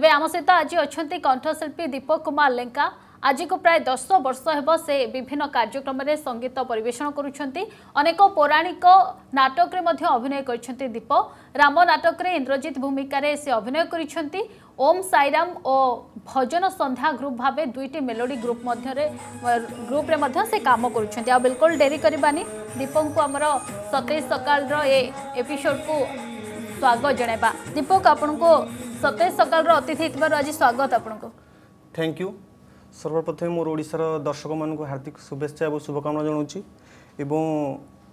ତେବେ ଆମ ସହିତ ଆଜି ଅଛନ୍ତି କଣ୍ଠଶିଳ୍ପୀ ଦୀପକ କୁମାର ଲେଙ୍କା ଆଜିକୁ ପ୍ରାୟ ଦଶ ବର୍ଷ ହେବ ସେ ବିଭିନ୍ନ କାର୍ଯ୍ୟକ୍ରମରେ ସଙ୍ଗୀତ ପରିବେଷଣ କରୁଛନ୍ତି ଅନେକ ପୌରାଣିକ ନାଟକରେ ମଧ୍ୟ ଅଭିନୟ କରିଛନ୍ତି ଦୀପ ରାମ ନାଟକରେ ଇନ୍ଦ୍ରଜିତ ଭୂମିକାରେ ସେ ଅଭିନୟ କରିଛନ୍ତି ଓମ୍ ସାଇରାମ ଓ ଭଜନ ସନ୍ଧ୍ୟା ଗ୍ରୁପ୍ ଭାବେ ଦୁଇଟି ମେଲୋଡ଼ି ଗ୍ରୁପ୍ ମଧ୍ୟରେ ଗ୍ରୁପ୍ରେ ମଧ୍ୟ ସେ କାମ କରୁଛନ୍ତି ଆଉ ବିଲକୁଲ ଡେରି କରିବାନି ଦୀପଙ୍କୁ ଆମର ସତେଜ ସକାଳର ଏ ଏପିସୋଡ଼କୁ ସ୍ୱାଗତ ଜଣାଇବା ଦୀପକ ଆପଣଙ୍କୁ ସତେଜ ସକାଳର ଅତିଥି ହେଇଥିବାରୁ ଆଜି ସ୍ୱାଗତ ଆପଣଙ୍କୁ ଥ୍ୟାଙ୍କ ୟୁ ସର୍ବପ୍ରଥମେ ମୋର ଓଡ଼ିଶାର ଦର୍ଶକମାନଙ୍କୁ ହାର୍ଦ୍ଦିକ ଶୁଭେଚ୍ଛା ଏବଂ ଶୁଭକାମନା ଜଣାଉଛି ଏବଂ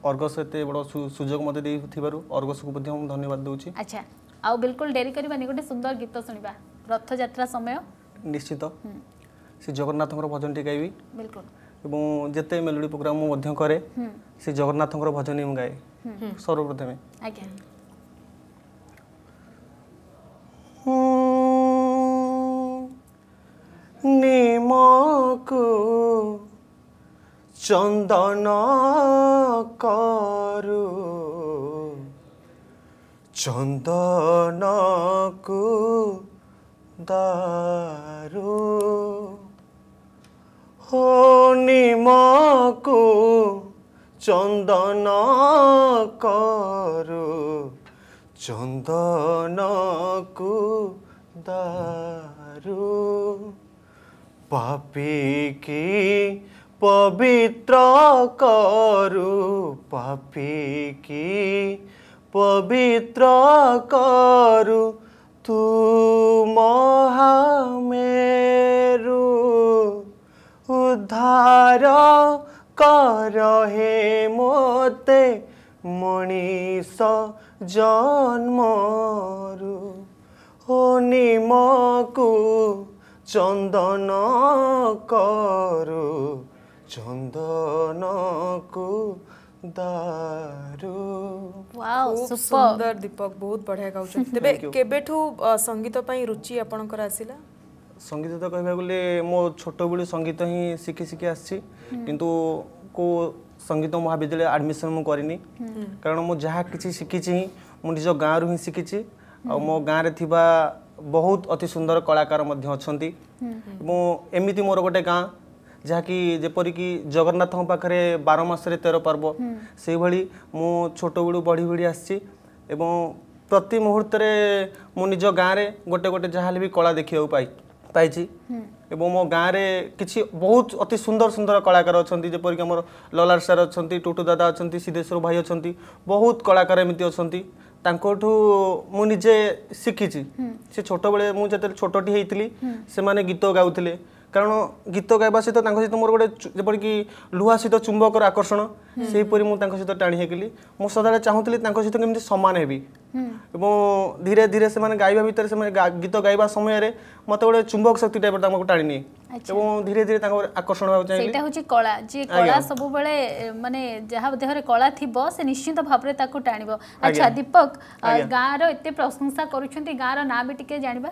ଅର୍ଗସ ଏତେ ବଡ଼ ସୁଯୋଗ ମୋତେ ଦେଇଥିବାରୁ ଅର୍ଗସକୁ ମଧ୍ୟ ମୁଁ ଧନ୍ୟବାଦ ଦେଉଛି ଆଚ୍ଛା ଆଉ ବିଲକୁଲ ଡେରି କରିବାନି ଗୋଟେ ସୁନ୍ଦର ଗୀତ ଶୁଣିବା ରଥଯାତ୍ରା ସମୟ ନିଶ୍ଚିତ ସେ ଜଗନ୍ନାଥଙ୍କର ଭଜନଟି ଗାଇବି ବିଲକୁଲ ଏବଂ ଯେତେ ମେଲୋଡ଼ି ପ୍ରୋଗ୍ରାମ ମୁଁ ମଧ୍ୟ କରେ ସେ ଜଗନ୍ନାଥଙ୍କର ଭଜନ ମୁଁ ଗାଏ ସର୍ବପ୍ରଥମେ ଆଜ୍ଞା চন্দন করু চন্দনকু দারু হো নিমকু চন্দন করু চন্দনকু দারু পাপি কি ପବିତ୍ର କରୁ ପପିକି ପବିତ୍ର କରୁ ତୁ ମହାମେରୁ ଉଦ୍ଧାର କର ହେ ମୋତେ ମଣିଷ ଜନ୍ମରୁ ଓ ନିମକୁ ଚନ୍ଦନ କରୁ চন্দনকু দারু ওয়াও সুন্দর দীপক বহুত বঢ়িয়া গাউছেন তেবে কেবেঠু সঙ্গীত পাই রুচি আপনকৰ আছিলা সঙ্গীত তো কহিবা গলে মো ছোট বেলু সঙ্গীত হি শিখি শিখি আসছি কিন্তু কো সঙ্গীত মহাবিদ্যালয় আডমিশন মু করিনি কারণ মু যাহা কিছু শিখিছি হি মু নিজ গাঁরু হি শিখিছি ଆଉ ମୋ ଗାଁରେ ଥିବା ବହୁତ ଅତି ସୁନ୍ଦର କଳାକାର ମଧ୍ୟ ଅଛନ୍ତି ମୁଁ ଏମିତି ମୋର ଗୋଟେ ଗାଁ ଯାହାକି ଯେପରିକି ଜଗନ୍ନାଥଙ୍କ ପାଖରେ ବାର ମାସରେ ତେର ପର୍ବ ସେଇଭଳି ମୁଁ ଛୋଟବେଳୁ ବଢ଼ି ବଢ଼ି ଆସିଛି ଏବଂ ପ୍ରତି ମୁହୂର୍ତ୍ତରେ ମୁଁ ନିଜ ଗାଁରେ ଗୋଟେ ଗୋଟେ ଯାହା ହେଲେ ବି କଳା ଦେଖିବାକୁ ପାଇ ପାଇଛି ଏବଂ ମୋ ଗାଁରେ କିଛି ବହୁତ ଅତି ସୁନ୍ଦର ସୁନ୍ଦର କଳାକାର ଅଛନ୍ତି ଯେପରିକି ଆମର ଲଲାଟ ସାର୍ ଅଛନ୍ତି ଟୁଟୁ ଦାଦା ଅଛନ୍ତି ସିଦ୍ଧେଶ୍ୱର ଭାଇ ଅଛନ୍ତି ବହୁତ କଳାକାର ଏମିତି ଅଛନ୍ତି ତାଙ୍କଠୁ ମୁଁ ନିଜେ ଶିଖିଛି ସେ ଛୋଟବେଳେ ମୁଁ ଯେତେବେଳେ ଛୋଟଟି ହେଇଥିଲି ସେମାନେ ଗୀତ ଗାଉଥିଲେ କାରଣ ଗୀତ ଗାଇବା ସହିତ ତାଙ୍କ ସହିତ ମୋର ଗୋଟେ ଯେପରିକି ଲୁହା ସହିତ ଚୁମ୍ବକର ଆକର୍ଷଣ ସେହିପରି ମୁଁ ତାଙ୍କ ସହିତ ଟାଣି ହେଇଗଲି ମୁଁ ସଦାବେଳେ ଚାହୁଁଥିଲି ତାଙ୍କ ସହିତ କେମିତି ସମାନ ହେବି ଏବଂ ଧୀରେ ଧୀରେ ସେମାନେ ଗାଇବା ଭିତରେ ସେମାନେ ଗୀତ ଗାଇବା ସମୟରେ ମୋତେ ଗୋଟେ ଚୁମ୍ବକ ଶକ୍ତି ଟାଇପ୍ର ତାଙ୍କୁ ଟାଣିନିଏ ଏବଂ ଧୀରେ ଧୀରେ ତାଙ୍କ ଆକର୍ଷଣ ହେବାକୁ ଚାହିଁଲି ସେଇଟା ହେଉଛି କଳା ଯିଏ କଳା ସବୁବେଳେ ମାନେ ଯାହା ଦେହରେ କଳା ଥିବ ସେ ନିଶ୍ଚିତ ଭାବରେ ତାକୁ ଟାଣିବ ଆଚ୍ଛା ଦୀପକ ଗାଁର ଏତେ ପ୍ରଶଂସା କରୁଛନ୍ତି ଗାଁର ନାଁ ବି ଟିକେ ଜାଣିବା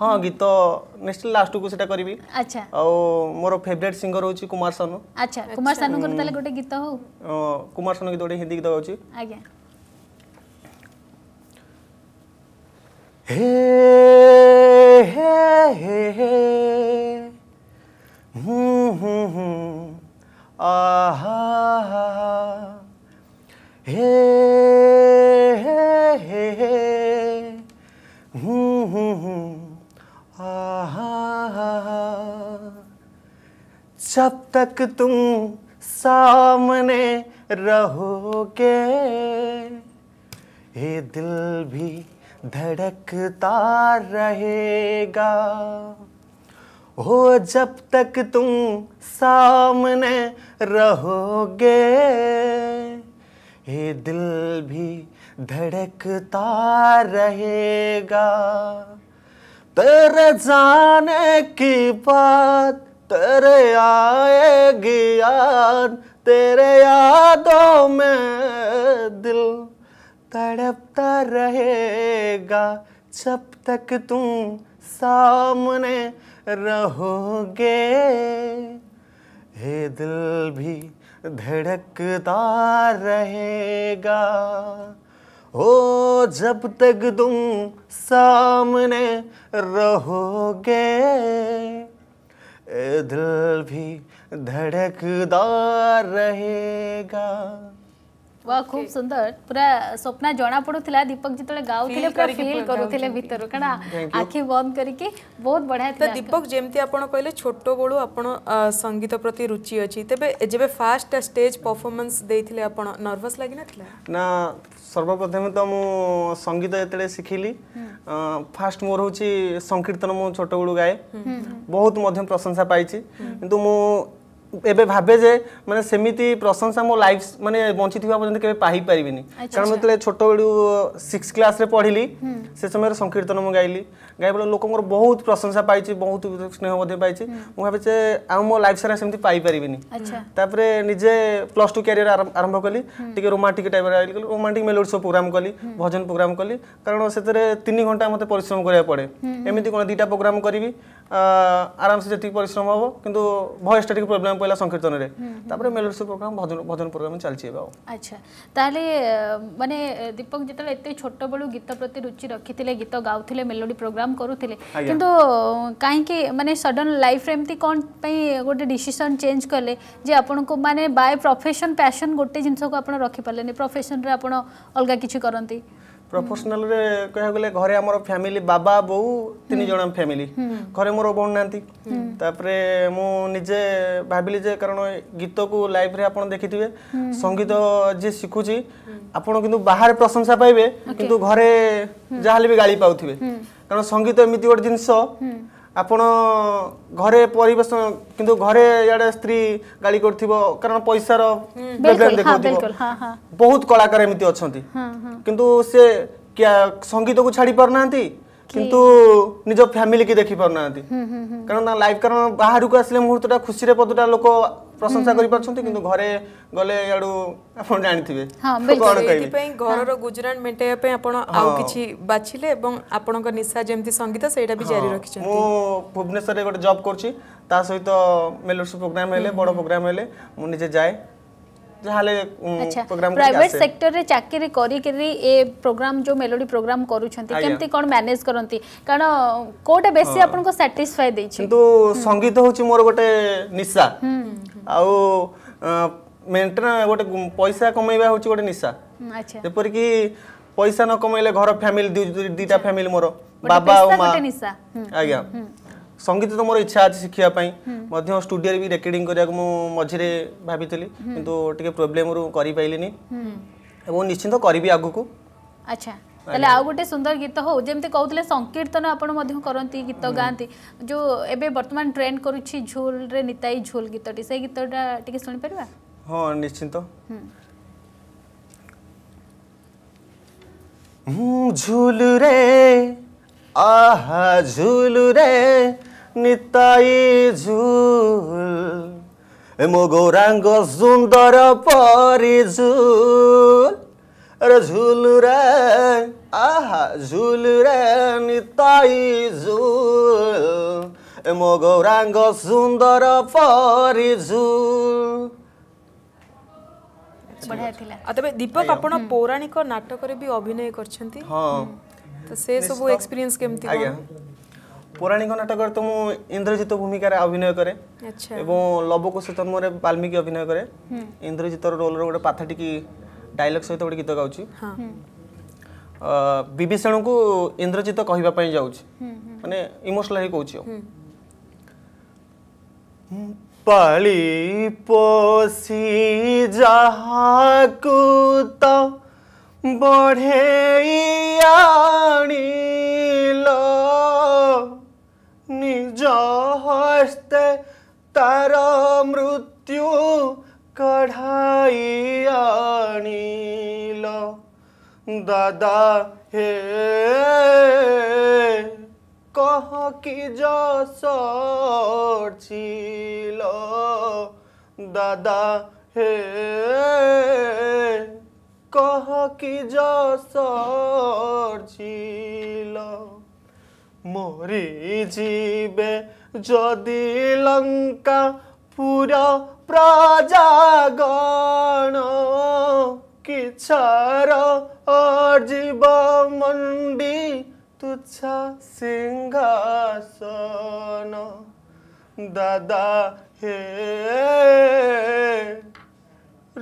ହଁ ଗୀତ ନେକ୍ସଟ ଲାଷ୍ଟକୁ ସେଟା କରିବି ଆଚ୍ଛା ଆଉ ମୋର ଫେଭରେଟ୍ ସିଙ୍ଗର ହେଉଛି କୁମାର ସାନୁ ଆଚ୍ଛା କୁମାର ସାନୁଙ୍କର ତାହେଲେ ଗୋଟେ ଗୀତ ହଉ କୁମାର ସାନୁ ଗୀତ ଗୋଟେ ହିନ୍ଦୀ ଗୀତ ହେଉଛି ଆଜ୍ଞା ହେ ହେ ହେ जब तक तुम सामने रहोगे ये दिल भी धड़कता रहेगा हो जब तक तुम सामने रहोगे ये दिल भी धड़कता रहेगा तेरे जाने की बात तेरे आएगी यार तेरे यादों में दिल तड़पता रहेगा जब तक तुम सामने रहोगे हे दिल भी धड़कता रहेगा ओ जब तक तुम सामने रहोगे दिल भी धड़कदा रहेगा वा खूब सुंदर पूरा स्वप्न जना पड़ुला दीपक जिते गाँव पूरा फिल करूले आखि बंद करके बहुत बढ़िया तो दीपक जमी आप छोट बड़ू आप संगीत प्रति रुचि अच्छी तेज फास्ट स्टेज परफॉर्मेंस देते आप नर्भस लगी ना ସର୍ବପ୍ରଥମେ ତ ମୁଁ ସଙ୍ଗୀତ ଯେତେବେଳେ ଶିଖିଲି ଫାଷ୍ଟ ମୋର ହେଉଛି ସଂକୀର୍ତ୍ତନ ମୁଁ ଛୋଟବେଳୁ ଗାଏ ବହୁତ ମଧ୍ୟ ପ୍ରଶଂସା ପାଇଛି କିନ୍ତୁ ମୁଁ ଏବେ ଭାବେ ଯେ ମାନେ ସେମିତି ପ୍ରଶଂସା ମୋ ଲାଇଫ୍ ମାନେ ବଞ୍ଚିଥିବା ପର୍ଯ୍ୟନ୍ତ କେବେ ପାଇପାରିବିନି କାରଣ ମୁଁ ଯେତେବେଳେ ଛୋଟବେଳୁ ସିକ୍ସ କ୍ଲାସ୍ରେ ପଢ଼ିଲି ସେ ସମୟରେ ସଂକୀର୍ତ୍ତନ ମୁଁ ଗାଇଲି ଗାଇବେଳେ ଲୋକଙ୍କର ବହୁତ ପ୍ରଶଂସା ପାଇଛି ବହୁତ ସ୍ନେହ ମଧ୍ୟ ପାଇଛି ମୁଁ ଭାବିଛେ ଆଉ ମୋ ଲାଇଫ୍ ସାରା ସେମିତି ପାଇପାରିବିନି ତାପରେ ନିଜେ ପ୍ଲସ୍ ଟୁ କ୍ୟାରିୟର ଆରମ୍ଭ କଲି ଟିକେ ରୋମାଣ୍ଟିକ୍ ଟାଇପ୍ର କଲି ରୋମାଣ୍ଟିକ୍ ମେଲୋଡ଼ି ସବୁ ପ୍ରୋଗ୍ରାମ୍ କଲି ଭଜନ ପ୍ରୋଗ୍ରାମ୍ କଲି କାରଣ ସେଥିରେ ତିନି ଘଣ୍ଟା ମୋତେ ପରିଶ୍ରମ କରିବାକୁ ପଡ଼େ ଏମିତି କ'ଣ ଦୁଇଟା ପ୍ରୋଗ୍ରାମ୍ କରିବି ଆରାମସେ ଯେତିକି ପରିଶ୍ରମ ହେବ କିନ୍ତୁ ଭଏସ୍ଟା ଟିକେ ପ୍ରୋବ୍ଲେମ୍ ପଡ଼ିଲା ସଂକୀର୍ତ୍ତନରେ ତାପରେ ମେଲୋଡିସ୍ ପ୍ରୋଗ୍ରାମ୍ ଭଜନ ଭଜନ ପ୍ରୋଗ୍ରାମ୍ ଚାଲିଛି ଏବେ ଆଉ ଆଚ୍ଛା ତାହେଲେ ମାନେ ଦୀପକ ଯେତେବେଳେ ଏତେ ଛୋଟବେଳୁ ଗୀତ ପ୍ରତି ରୁଚି ରଖିଥିଲେ ଗୀତ ଗାଉଥିଲେ ମେଲୋଡି ପ୍ରୋଗ୍ରାମ୍ କରୁଥିଲେ କିନ୍ତୁ କାହିଁକି ମାନେ ସଡନ୍ ଲାଇଫ୍ରେ ଏମିତି କ'ଣ ପାଇଁ ଗୋଟେ ଡିସିସନ୍ ଚେଞ୍ଜ କଲେ ଯେ ଆପଣଙ୍କୁ ମାନେ ବାଏ ପ୍ରଫେସନ୍ ପ୍ୟାସନ୍ ଗୋଟେ ଜିନିଷକୁ ଆପଣ ରଖିପାରିଲେନି ପ୍ରଫେସନ୍ରେ ଆପଣ ଅଲଗା କିଛି କରନ୍ତି ପ୍ରଫେସନାଲରେ କହିବାକୁ ଗଲେ ଘରେ ଆମର ଫ୍ୟାମିଲି ବାବା ବୋଉ ତିନି ଜଣ ଫ୍ୟାମିଲି ଘରେ ମୋର ଭଉଣୀ ନାହାନ୍ତି ତାପରେ ମୁଁ ନିଜେ ଭାବିଲି ଯେ କାରଣ ଗୀତକୁ ଲାଇଭରେ ଆପଣ ଦେଖିଥିବେ ସଙ୍ଗୀତ ଯିଏ ଶିଖୁଛି ଆପଣ କିନ୍ତୁ ବାହାରେ ପ୍ରଶଂସା ପାଇବେ କିନ୍ତୁ ଘରେ ଯାହାହେଲେ ବି ଗାଳି ପାଉଥିବେ କାରଣ ସଙ୍ଗୀତ ଏମିତି ଗୋଟେ ଜିନିଷ ଆପଣ ଘରେ ପରିବେଶ କିନ୍ତୁ ଘରେ ଇଆଡ଼େ ସ୍ତ୍ରୀ ଗାଳି କରୁଥିବ କାରଣ ପଇସାର ବହୁତ କଳାକାର ଏମିତି ଅଛନ୍ତି କିନ୍ତୁ ସେ ସଙ୍ଗୀତକୁ ଛାଡି ପାରୁନାହାନ୍ତି କିନ୍ତୁ ନିଜ ଫ୍ୟାମିଲିକି ଦେଖିପାରୁନାହାନ୍ତି କାରଣ ତାଙ୍କ ଲାଇଫ୍ କାରଣ ବାହାରକୁ ଆସିଲେ ମୁହୂର୍ତ୍ତଟା ଖୁସିରେ ପଦଟା ଲୋକ ପ୍ରଶଂସା କରିପାରୁଛନ୍ତି କିନ୍ତୁ ଘରେ ଗଲେ ଇଆଡ଼ୁ ଆପଣ ଜାଣିଥିବେ ସେଥିପାଇଁ ଘରର ଗୁଜୁରାଣ ମେଣ୍ଟାଇବା ପାଇଁ ଆପଣ ଆଉ କିଛି ବାଛିଲେ ଏବଂ ଆପଣଙ୍କ ନିଶା ଯେମିତି ସଙ୍ଗୀତ ସେଇଟା ବି ଜାରି ରଖିଛନ୍ତି ମୁଁ ଭୁବନେଶ୍ୱରରେ ଗୋଟେ ଜବ୍ କରୁଛି ତା ସହିତ ମେଲୋର୍ସ ପ୍ରୋଗ୍ରାମ୍ ହେଲେ ବଡ଼ ପ୍ରୋଗ୍ରାମ୍ ହେଲେ ମୁଁ ନିଜେ ଯାଏ ଯାହାଲେ ପ୍ରୋଗ୍ରାମ ପ୍ରାଇଭେଟ ସେକ୍ଟରରେ ଚାକିରି କରିକିରି ଏ ପ୍ରୋଗ୍ରାମ ଯୋଉ ମେଲୋଡି ପ୍ରୋଗ୍ରାମ କରୁଛନ୍ତି କେମିତି କ'ଣ ମ୍ୟାନେଜ କରନ୍ତି କାରଣ କୋଉଟା ବେଶୀ ଆପଣଙ୍କୁ ସାଟିସ୍ଫାଏ ଦେଇଛି କିନ୍ତୁ ସଙ୍ଗୀତ ହେଉଛି ମୋର ଗୋଟେ ନିଶା ଆଉ ମେଣ୍ଟେନ ଗୋଟେ ପଇସା କମେଇବା ହେଉଛି ଗୋଟେ ନିଶା ଯେପରିକି ପଇସା ନ କମେଇଲେ ଘର ଫ୍ୟାମିଲି ଦୁଇଟା ଫ୍ୟାମିଲି ମୋର ବାବା ଆଉ ମା ଆଜ୍ଞା ସଙ୍ଗୀତ ତ ମୋର ଇଚ୍ଛା ଅଛି ଶିଖିବା ପାଇଁ ମଧ୍ୟ ଷ୍ଟୁଡ଼ିଓରେ ବି ରେକର୍ଡିଂ କରିବାକୁ ମୁଁ ମଝିରେ ଭାବିଥିଲି କିନ୍ତୁ ଟିକେ ପ୍ରୋବ୍ଲେମରୁ କରିପାରିଲିନି ଏବଂ ନିଶ୍ଚିନ୍ତ କରିବି ଆଗକୁ ଆଚ୍ଛା ତାହେଲେ ଆଉ ଗୋଟେ ସୁନ୍ଦର ଗୀତ ହଉ ଯେମିତି କହୁଥିଲେ ସଂକୀର୍ତ୍ତନ ଆପଣ ମଧ୍ୟ କରନ୍ତି ଗୀତ ଗାଆନ୍ତି ଯେଉଁ ଏବେ ବର୍ତ୍ତମାନ ଟ୍ରେଣ୍ଡ କରୁଛି ଝୁଲରେ ନିତାଇ ଝୁଲ ଗୀତଟି ସେଇ ଗୀତଟା ଟିକେ ଶୁଣିପାରିବା ହଁ ନିଶ୍ଚିନ୍ତ ଝୁଲ ରେ ଆହା ଝୁଲ ରେ নিতাই ঝুল মো গৌরাঙ্গ সুন্দর পরি ঝুল রে ঝুল রে আহা ঝুল রে নিতাই ঝুল মো গৌরাঙ্গ সুন্দর পরি ঝুল ବଢିଆ ଥିଲା ଆଉ ତେବେ ଦୀପକ ଆପଣ ପୌରାଣିକ ନାଟକରେ ବି ଅଭିନୟ କରିଛନ୍ତି ହଁ ତ ସେ ସବୁ ଏକ୍ସପିରିଏନ୍ସ କେମିତି ଆଜ୍ଞା পৌরাণিক নাটকের তো মু ইন্দ্রজিত ভূমিকার অভিনয় করে এবং লবকুশ তন্মরে বাল্মীকি অভিনয় করে ইন্দ্রজিতর রোলর গোটে পাথাটিকি ডাইলগ সহ গোটে গীত গাউছি বিভীষণকু ইন্দ্রজিত কহিবা যাচ্ছি মানে ইমোশনাল হয়ে কৌছি পালি পোষি যাহাকু তো বঢ়েই আনি নিজ হস্তে তার মৃত্যু কঢ়াই আনিল দাদা হে কহ কি যশ ছিল দাদা হে কহ কি যশ ছিল মরি যাবে যদি লঙ্কা পুরা প্রজাগণ কিছার অজীব মন্ডি তুচ্ছ সিংহাসন দাদা হে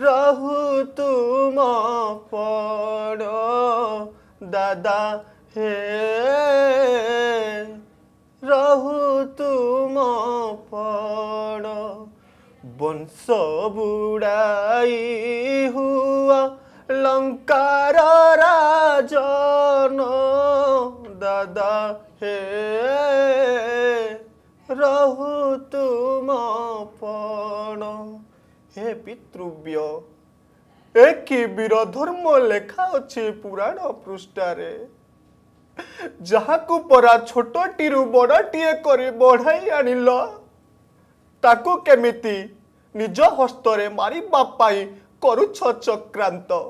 রহু তুম পড় দাদা হে ରହୁ ତୁମ ପଡ଼ ବଂଶ ବୁଡ଼ାଇ ହୁଅ ଲଙ୍କାର ରାଜନ ଦାଦା ହେ ରହୁ ତୁମ ପଣ ହେ ପିତୃବ୍ୟ ଏ କି ବୀର ଧର୍ମ ଲେଖା ଅଛି ପୁରାଣ ପୃଷ୍ଠାରେ ଯାହାକୁ ପରା ଛୋଟଟିରୁ ବଡ଼ଟିଏ କରି ବଢ଼ାଇ ଆଣିଲ ତାକୁ କେମିତି ନିଜ ହସ୍ତରେ ମାରିବା ପାଇଁ କରୁଛ ଚକ୍ରାନ୍ତ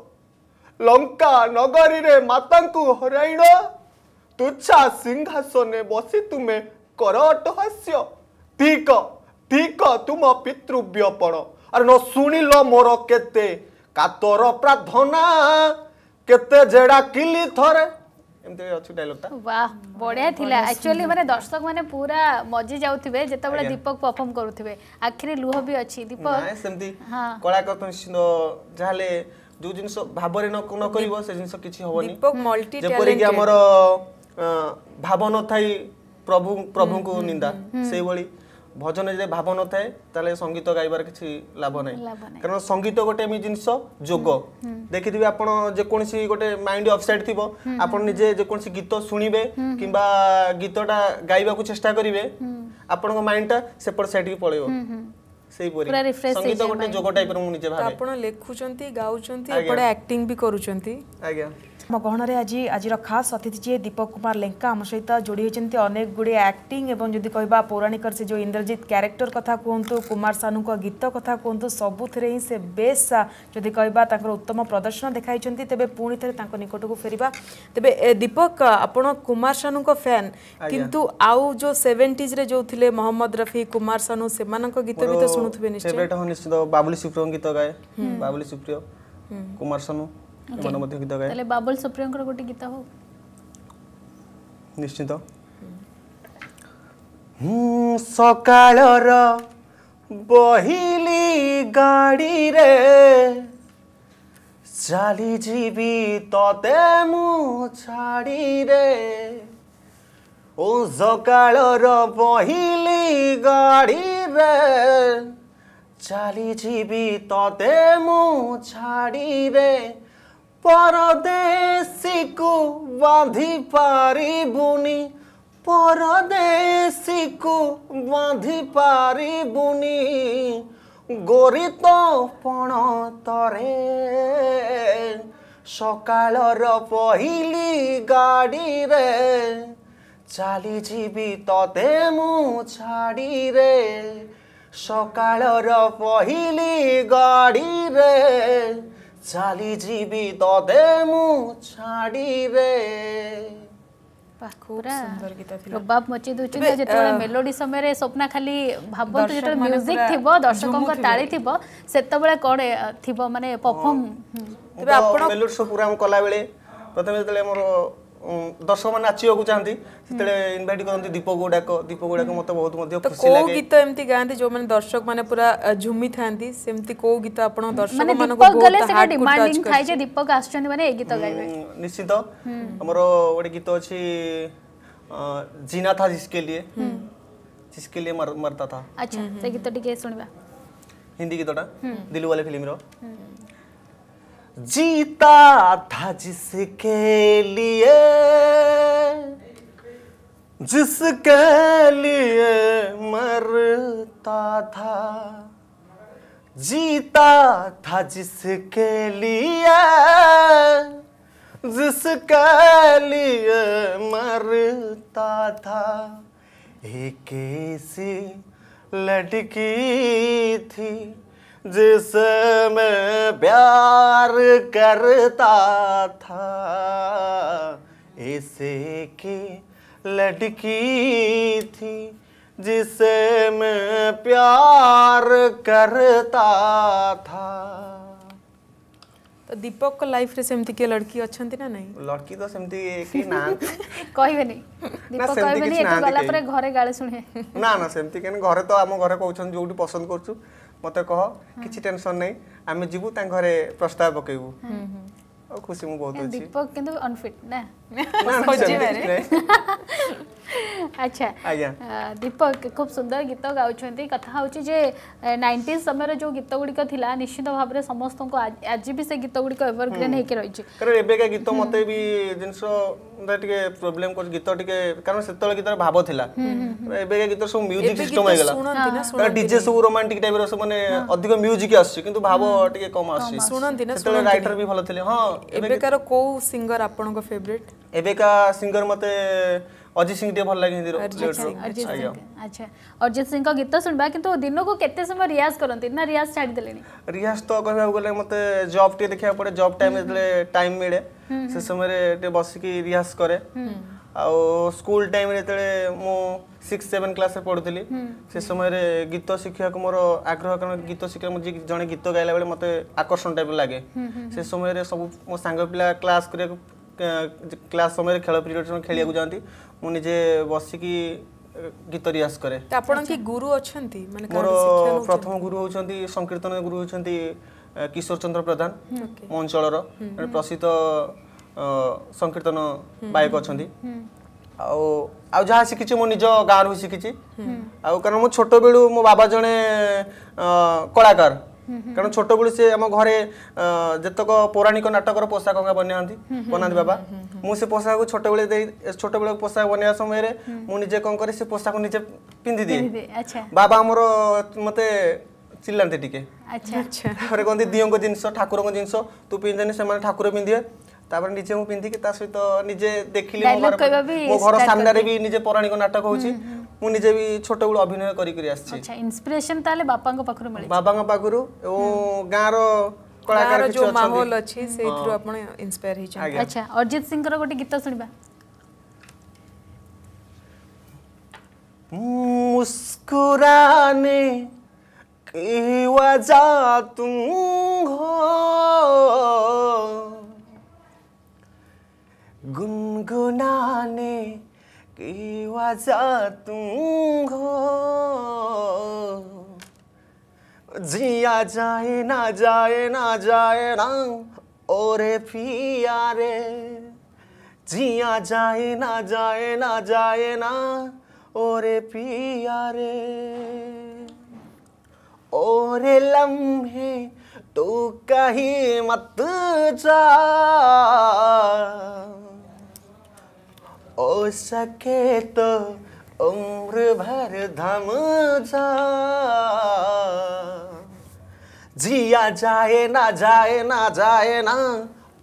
ଲଙ୍କା ନଗରୀରେ ମାତାଙ୍କୁ ହରାଇଣ ତୁଚ୍ଛା ସିଂହାସନେ ବସି ତୁମେ କର ଅଟ୍ଟହାସ୍ୟ ଠିକ ଠିକ ତୁମ ପିତୃବ୍ୟପଣ ଆରେ ନ ଶୁଣିଲ ମୋର କେତେ କାତର ପ୍ରାର୍ଥନା କେତେ ଜେଡ଼ା କିଲି ଥରେ ଏମିତି ଅଛି ଡାଇଲଗଟା ବାହ ବଢିଆ ଥିଲା ଆକ୍ଚୁଆଲି ମାନେ ଦର୍ଶକ ମାନେ ପୁରା ମଜି ଯାଉଥିବେ ଯେତେବେଳେ ଦୀପକ ପରଫର୍ମ କରୁଥିବେ ଆଖିରେ ଲୁହ ବି ଅଛି ଦୀପକ ସେମିତି କଳାକାର ଯାହା ହେଲେ ଯାହାହେଲେ ଯୋଉ ଜିନିଷ ଭାବରେ ନ କରିବ ସେ ଜିନିଷ କିଛି ହବନି ଯେପରିକି ଆମର ଭାବ ନଥାଇ ପ୍ରଭୁ ପ୍ରଭୁଙ୍କୁ ନିନ୍ଦା ସେଇଭଳି ভজনে যদি ভাব নথায় তাহলে সঙ্গীত গাইবার কিছু লাভ নাই কারণ সঙ্গীত গোটে এমনি জিনিস যোগ দেখিথিবে আপন যেকোনসি গোটে মাইন্ড অফসাইড থিব আপন নিজে যেকোনসি গীত শুনিবে কিংবা গীতটা গাইবাকু চেষ্টা করিবে আপনার মাইন্ডটা সেপট সাইডকে পলাইব সেইপরি সঙ্গীত গোটে যোগ টাইপর মু নিজে ভাবে ଗହଣରେ ଆଜି ଆଜିର ଖାସ୍ ଅତିଥି ଯିଏ ଦୀପକ କୁମାର ଲେଙ୍କା ଆମ ସହିତ ଯୋଡ଼ି ହୋଇଛନ୍ତି ଅନେକ ଗୁଡ଼ିଏ ଆକ୍ଟିଂ ଏବଂ ଯଦି କହିବା ପୌରାଣିକର ସେ ଯେଉଁ ଇନ୍ଦ୍ରଜିତ କ୍ୟାରେକ୍ଟର କଥା କୁହନ୍ତୁ କୁମାର ସାନୁଙ୍କ ଗୀତ କଥା କୁହନ୍ତୁ ସବୁଥିରେ ହିଁ ସେ ବେଶ୍ ଯଦି କହିବା ତାଙ୍କର ଉତ୍ତମ ପ୍ରଦର୍ଶନ ଦେଖାଇଛନ୍ତି ତେବେ ପୁଣି ଥରେ ତାଙ୍କ ନିକଟକୁ ଫେରିବା ତେବେ ଦୀପକ ଆପଣ କୁମାର ସାନୁଙ୍କ ଫ୍ୟାନ୍ କିନ୍ତୁ ଆଉ ଯେଉଁ ସେଭେଣ୍ଟିଜ୍ରେ ଯେଉଁ ଥିଲେ ମହମ୍ମଦ ରଫି କୁମାର ସାନୁ ସେମାନଙ୍କ ଗୀତ ବି ତ ଶୁଣୁ শুনুথবে নিশ্চয় ফেভারিট হন নিশ্চিত বাবুলি সুপ্রিয় গীত গায় বাবুলি সুপ্রিয় কুমার সানু এমন মধ্যে গীত গায় তাহলে বাবুল সুপ্রিয়ঙ্কর গোটি গীত হোক নিশ্চিত সকালর বহিলি গাড়িরে চালি যাবি ততে মু ছাড়িরে ও সকালর বহিলি গাড়িরে ଚାଲିଯିବି ତତେ ମୁଁ ଛାଡ଼ିରେ ପରଦେଶୀକୁ ବାନ୍ଧି ପାରିବୁନି ପରଦେଶୀକୁ ବାନ୍ଧି ପାରିବୁନି ଗୋରିତ ପଣ ତରେ ସକାଳର ପହିଲି ଗାଡ଼ିରେ ଚାଲିଯିବି ତତେ ମୁଁ ଛାଡ଼ିରେ ସକାଳର ପହିଲି ଗାଡ଼ିରେ ଚାଲିଯିବି ତତେ ମୁଁ ଛାଡ଼ିରେ ରବାବ ମଚେଇ ଦେଉଛନ୍ତି ଯେତେବେଳେ ମେଲୋଡି ସମୟରେ ସ୍ୱପ୍ନା ଖାଲି ଭାବନ୍ତୁ ଯେତେବେଳେ ମ୍ୟୁଜିକ୍ ଥିବ ଦର୍ଶକଙ୍କ ତାଳି ଥିବ ସେତେବେଳେ କ'ଣ ଥିବ ମାନେ ପରଫର୍ମ ତେବେ ଆପଣ ମେଲୋଡି ସୋ ପ୍ରୋଗ୍ରାମ୍ କଲାବେଳେ ପ୍ରଥମେ ଯେତେବେଳେ ଆମର ଦର୍ଶକମାନେ ନାଚିବାକୁ ଚାହାନ୍ତି ସେତେବେଳେ ଇନଭାଇଟ୍ କରନ୍ତି ଦୀପ ଗୁଡ଼ାକ ଦୀପ ଗୁଡ଼ାକ ମୋତେ ବହୁତ ମଧ୍ୟ ଖୁସି ଲାଗେ କୋଉ ଗୀତ ଏମିତି ଗାଆନ୍ତି ଯୋଉମାନେ ଦର୍ଶକମାନେ ପୁରା ଝୁମି ଥାନ୍ତି ସେମିତି କୋଉ ଗୀତ ଆପଣ ଦର୍ଶକମାନଙ୍କୁ ବହୁତ ଗଲେ ସେଟା ଡିମାଣ୍ଡିଂ ଥାଏ ଯେ ଦୀପକ ଆସୁଛନ୍ତି ମାନେ ଏ ଗୀତ ଗାଇବେ ନିଶ୍ଚିତ ଆମର ଗୋଟେ ଗୀତ ଅଛି जीना था जिसके लिए जिसके लिए मर, मरता था अच्छा से गीत टिके सुनिबा हिंदी गीतटा दिलवाले फिल्म रो जीता था जिसके लिए जिसके लिए मरता था जीता था जिसके लिए जिसके लिए मरता था एक ऐसी लड़की थी जिसमें प्यार करता था ऐसे के लड़की थी जिसे मैं प्यार करता था तो दीपक को लाइफ रे सेमती के लड़की अछंती ना नहीं लड़की तो सेमति के ना कहबे नहीं दीपक कहबे नहीं एक गला पर घरे गाले सुने ना ना सेमती के घरे तो हम घरे कहउछन जोटी पसंद करछु ମୋତେ କହ କିଛି ଟେନସନ୍ ନାହିଁ ଆମେ ଯିବୁ ତାଙ୍କ ଘରେ ପ୍ରସ୍ତାବ ପକେଇବୁ ଆଉ ଖୁସି ମୁଁ ବହୁତ ଅଛି ଦୀପକ କିନ୍ତୁ ଅନଫିଟ୍ ନା ଆଚ୍ଛା ଦୀପକ ଖୁବ୍ ସୁନ୍ଦର ଗୀତ ଗାଉଛନ୍ତି କଥା ହେଉଛି ଯେ ନାଇଣ୍ଟିଜ୍ ସମୟର ଯେଉଁ ଗୀତ ଗୁଡ଼ିକ ଥିଲା ନିଶ୍ଚିତ ଭାବରେ ସମସ୍ତଙ୍କୁ ଆଜି ବି ସେ ଗୀତ ଗୁଡ଼ିକ ଏଭରଗ୍ରୀନ୍ ହେଇକି ରହିଛି କାରଣ ଏବେକା ଗୀତ ମୋତେ ବି ଜିନିଷ ଟିକେ ପ୍ରୋବ୍ଲେମ୍ କରୁଛି ଗୀତ ଟିକେ କାରଣ ସେତେବେଳେ ଗୀତର ଭାବ ଥିଲା ଏବେକା ଗୀତ ସବୁ ମ୍ୟୁଜିକ୍ ସିଷ୍ଟମ୍ ହେଇଗଲା ଡିଜେ ସବୁ ରୋମାଣ୍ଟିକ୍ ଟାଇପ୍ର ସବୁ ମାନେ ଅଧିକ ମ୍ୟୁଜିକ୍ ଆସୁଛି କିନ୍ତୁ ଭାବ ଟିକେ କମ୍ ଆସୁଛି ସେତେବେଳେ ରାଇଟର୍ ବି ଭଲ ଥିଲେ ହଁ ଏବେକାର କୋଉ ସିଙ୍ଗର ଆପଣଙ୍କ ଫେଭରେଟ୍ এবেকা সিঙ্গর মতে অজিত সিং টিকে ভাল লাগে হিন্দি আচ্ছা অরিজিৎ সিং গীত শুনবা কিন্তু দিনকু কেতে সময় রিয়াজ করতে না রিয়াজ ছাড়ি দেলে রিয়াজ তো কহিবাকু গেলে মতে জব টিকে দেখা পড়ে জব টাইম যেতে টাইম মিলে সে সময় টিকে বসিকি রিয়াজ করে ଆଉ ସ୍କୁଲ ଟାଇମ୍ରେ ଯେତେବେଳେ ମୁଁ ସିକ୍ସ ସେଭେନ୍ କ୍ଲାସ୍ରେ ପଢ଼ୁଥିଲି ସେ ସମୟରେ ଗୀତ ଶିଖିବାକୁ ମୋର ଆଗ୍ରହ କାରଣ ଗୀତ ଶିଖିଲେ ମୁଁ ଜଣେ ଗୀତ ଗାଇଲା ବେଳେ ମୋତେ ଆକର୍ଷଣ লাগে ଲାଗେ ସେ ସମୟରେ ସବୁ ମୋ ସାଙ୍ଗ ପିଲା କ୍ଲାସ୍ କରିବାକୁ ক্লাস সময় খেল পিরিয়ড সময় খেলিয়া যাতে মু নিজে বসিকি গীত রিয়াজ করে আপনার কি গুরু অনেক মোর প্রথম গুরু হচ্ছেন সংকীর্তন গুরু হচ্ছেন কিশোর চন্দ্র প্রধান মো অঞ্চলর প্রসিদ্ধ সংকীর্তন বায়ক অনেক ଆଉ ଆଉ ଯାହା ଶିଖିଛି ମୋ ନିଜ ଗାଁରୁ ଶିଖିଛି ଆଉ କାରଣ ମୁଁ ଛୋଟ ବେଳୁ ମୋ ବାବା ଜଣେ କଳାକାର କାରଣ ଛୋଟବେଳୁ ସେ ଆମ ଘରେ ଯେତେକ ପୌରାଣିକ ନାଟକର ପୋଷାକ ବନାନ୍ତି ବନାନ୍ତି ବାବା ମୁଁ ସେ ପୋଷାକକୁ ଛୋଟବେଳେ ଦେଇ ଛୋଟବେଳେ ପୋଷାକ ବନେଇବା ସମୟରେ ମୁଁ ନିଜେ କ'ଣ କରେ ସେ ପୋଷାକ ନିଜେ ପିନ୍ଧିଦିଏ ବାବା ଆମର ମୋତେ ଚିଲାନ୍ତି ଟିକେ ତାପରେ କହନ୍ତି ଦିଅଙ୍କ ଜିନିଷ ଠାକୁରଙ୍କ ଜିନିଷ ତୁ ପିନ୍ଧେନି ସେମାନେ ଠାକୁର ପିନ୍ଧିବେ ତାପରେ ନିଜେ ମୁଁ ପିନ୍ଧିକି ତା ସହିତ ନିଜେ ଦେଖିଲି ମୋ ଘର ସାମ୍ନାରେ ବି ନିଜେ ପୌରାଣିକ ନାଟକ ହେଉଛି ମୁଁ ନିଜେ ବି ଛୋଟବେଳୁ ଅଭିନୟ କରିକରି ଆସିଛି ଆଚ୍ଛା ଇନ୍ସପିରେସନ୍ ତାହେଲେ ବାପାଙ୍କ ପାଖରୁ ମିଳିଛି ବାବାଙ୍କ ପାଖରୁ ଏବଂ ଗାଁର କଳାକାର କିଛି ଅଛନ୍ତି ମାହୋଲ ଅଛି ସେଇଥିରୁ ଆପଣ ଇନ୍ସପାୟାର ହେଇଛନ୍ତି ଆଚ୍ଛା ଅରିଜିତ ସିଂଙ୍କର ଗୋଟେ ଗୀତ ଶୁଣିବା मुस्कुराने की वजह तुम हो गुनगुनाने की वजह तुम जिया जाए ना जाए ना जाए ना ओरे पिया रे जिया जाए ना जाए ना जाए ना ओरे पिया रे ओरे लम्हे तू कहीं मत जा ओ सके तो उम्र भर धम जा जिया जाए ना जाए ना जाए ना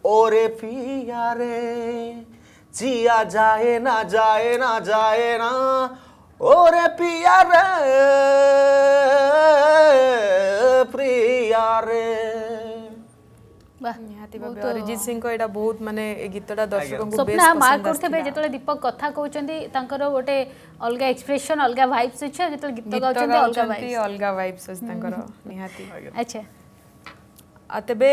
ओरे पिया रे जिया जाए ना जाए ना जाए ना ओरे पिया रे प्रिया रे वाह ଭାବେ ଅରିଜିତ ସିଂଙ୍କ ଏଇଟା ବହୁତ ମାନେ ଏ ଗୀତଟା ଦର୍ଶକଙ୍କୁ ସ୍ୱପ୍ନା ମାର୍କ କରୁଥିବେ ଯେତେବେଳେ ଦୀପକ କଥା କହୁଛନ୍ତି ତାଙ୍କର ଗୋଟେ ଅଲଗା ଏକ୍ସପ୍ରେସନ ଅଲଗା ଭାଇବ୍ସ ଅଛି ଯେତେବେଳେ ଗୀତ ଗାଉଛନ୍ତି ଅଲଗା ଭାଇବ୍ସ ଅଲଗା ଭାଇବ୍ସ ଅଛି ତାଙ୍କର ନିହାତି ଆଚ୍ଛା তবে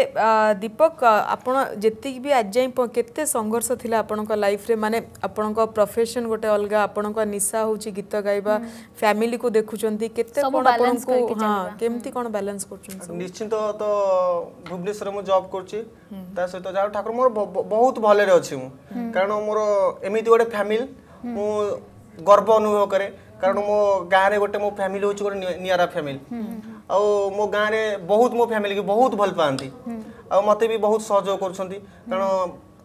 দীপক আপনার যেতিক বি আজ যাই কেতে সংঘর্ষ লা আপনার লাইফে মানে আপনার প্রফেসন গোটে অলগা আপনার নিশা হচ্ছে গীত গাইবা ফ্যামিলি কু দেখুছেন কেতে কোন আপনাকে হ্যাঁ কেমতি কম ব্যালেন্স করছেন নিশ্চিন্ত তো ভুবনেশ্বর মু জব করছি তা সহ যা ঠাকুর মোর বহুত ভালো অছি মু কারণ মোর এমিতি গোটে ফ্যামিলি মু গর্ব অনুভব করে কারণ মো গাঁরে গোটে মো ফ্যামিলি হচ্ছে গোটে নিয়ারা ফ্যামিলি ଆଉ ମୋ ଗାଁରେ ବହୁତ ମୋ ଫ୍ୟାମିଲିକୁ ବହୁତ ଭଲ ପାଆନ୍ତି ଆଉ ମୋତେ ବି ବହୁତ ସହଯୋଗ କରୁଛନ୍ତି କାରଣ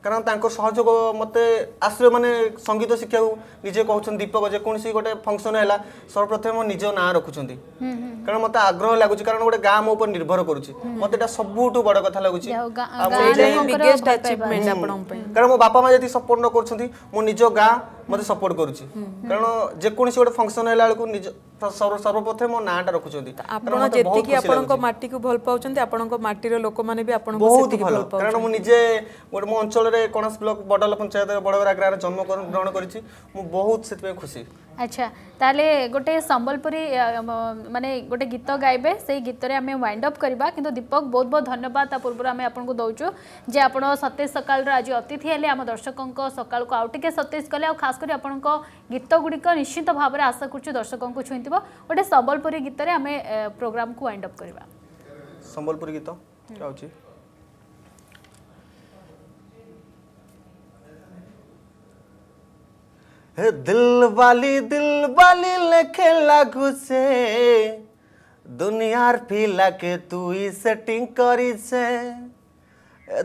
କାରଣ ତାଙ୍କ ସହଯୋଗ ମୋତେ ଆଶ୍ରୟ ମାନେ ସଙ୍ଗୀତ ଶିକ୍ଷାକୁ ନିଜେ କହୁଛନ୍ତି ଦୀପକ ଯେକୌଣସି ଗୋଟେ ଫଙ୍କସନ୍ ହେଲା ସର୍ବପ୍ରଥମେ ମୋ ନିଜ ନାଁ ରଖୁଛନ୍ତି କାରଣ ମୋତେ ଆଗ୍ରହ ଲାଗୁଛି କାରଣ ଗୋଟେ ଗାଁ ମୋ ଉପରେ ନିର୍ଭର କରୁଛି ମୋତେ ଏଇଟା ସବୁଠୁ ବଡ଼ କଥା ଲାଗୁଛି କାରଣ ମୋ ବାପା ମା ଯଦି ସପୋର୍ଟ ନ କରୁଛନ୍ତି ମୋ ନିଜ ଗାଁ মতো সপোর্ট করুছি কারণ যেকোন গোটে ফংশন হল বেড়ে নিজ সর্বপ্রথমে মো নাঁটা রখুছেন আপনার যেতিকি আপনার মাটি কু ভাল পাচ্ছেন আপনার মাটির লোক মানে বি আপনার বহুত ভাল কারণ মু নিজে গোটে মো অঞ্চলের কোণাস ব্লক বডাল পঞ্চায়েত বড়গরা গ্রামে জন্ম গ্রহণ করেছি মু বহুত সেপাই খুশি আচ্ছা তাহলে গোটে সম্বলপুরী মানে গোটে গীত গাইবে সেই গীতরে আমি ওয়াইন্ড অপ করা কিন্তু দীপক বহুত বহুত ধন্যবাদ তা পূর্ব আমি আপনার দৌছু যে আপনার সতেজ সকালর আজ অতিথি হলে আমার দর্শক সকাল আউ টিকি সতেজ কলে আস করে আপনার গীতগুড়ি নিশ্চিত ভাবে আশা করছি দর্শক ছুঁব গোটে সম্বলপুরী গীতরে আমি প্রোগ্রামকে ওয়াইন্ড অপ করা সম্বলপুরী গীত গাউছি দিলবালি দিলবালি লেখে লাগুছে দুনিয়ার ফিলাকে তুই সেটিং করিছে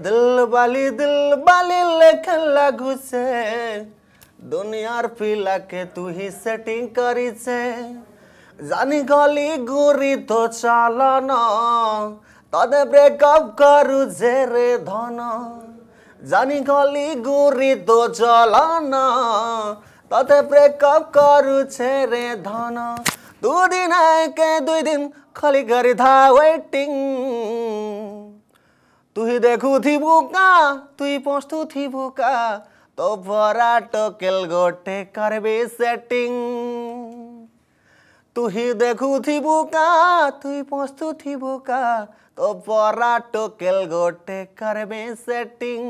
দিলবালি দিলবালি লেখে লাগুছে দুনিয়ার ফিলাকে তুই সেটিং করিছে জানি গলি গুরি তো চালন তদে ব্রেকআপ করু যে রে ধন জানি গলি গুরি তো চলন ততে ব্রেকআপ করুছে রে ধন দুদিন আয়কে দুই দিন খালি গাড়ি ধা ওয়েটিং তুই দেখু থিবু কা তুই পস্তু থিবু কা তো ভরা টোকেল গোটে করবি সেটিং তুই দেখু থিবু কা তুই পস্তু থিবু কা তো ভরা টোকেল গোটে করবি সেটিং